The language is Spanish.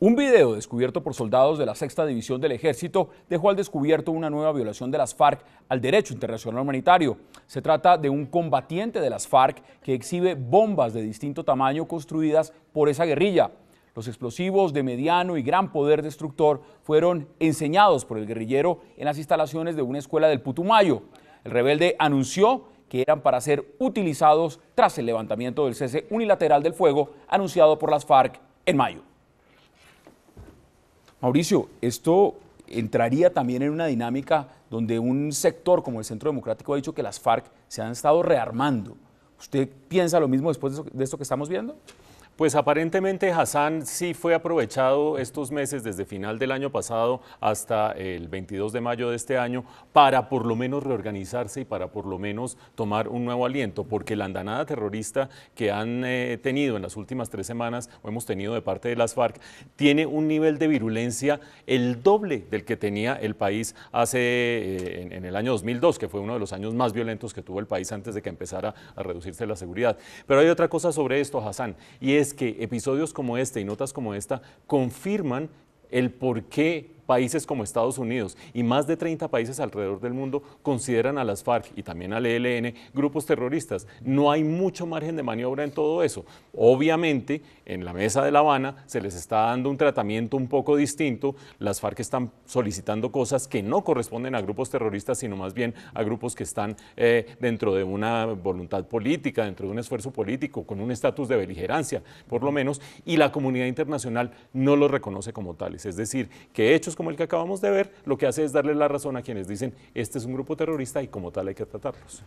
Un video descubierto por soldados de la Sexta División del Ejército dejó al descubierto una nueva violación de las FARC al derecho internacional humanitario. Se trata de un combatiente de las FARC que exhibe bombas de distinto tamaño construidas por esa guerrilla. Los explosivos de mediano y gran poder destructor fueron enseñados por el guerrillero en las instalaciones de una escuela del Putumayo. El rebelde anunció que eran para ser utilizados tras el levantamiento del cese unilateral del fuego anunciado por las FARC en mayo. Mauricio, esto entraría también en una dinámica donde un sector como el Centro Democrático ha dicho que las FARC se han estado rearmando. ¿Usted piensa lo mismo después de esto que estamos viendo? Pues aparentemente Hassan sí fue aprovechado estos meses desde final del año pasado hasta el 22 de mayo de este año para por lo menos reorganizarse y para por lo menos tomar un nuevo aliento, porque la andanada terrorista que han eh, tenido en las últimas tres semanas o hemos tenido de parte de las FARC tiene un nivel de virulencia el doble del que tenía el país hace eh, en, el año 2002, que fue uno de los años más violentos que tuvo el país antes de que empezara a reducirse la seguridad. Pero hay otra cosa sobre esto, Hassan, y es es que episodios como este y notas como esta confirman el por qué países como Estados Unidos y más de 30 países alrededor del mundo consideran a las FARC y también al ELN grupos terroristas. No hay mucho margen de maniobra en todo eso. Obviamente, en la mesa de La Habana se les está dando un tratamiento un poco distinto. Las FARC están solicitando cosas que no corresponden a grupos terroristas, sino más bien a grupos que están eh, dentro de una voluntad política, dentro de un esfuerzo político, con un estatus de beligerancia, por lo menos, y la comunidad internacional no los reconoce como tales. Es decir, que hechos como el que acabamos de ver, lo que hace es darle la razón a quienes dicen, este es un grupo terrorista y como tal hay que tratarlos.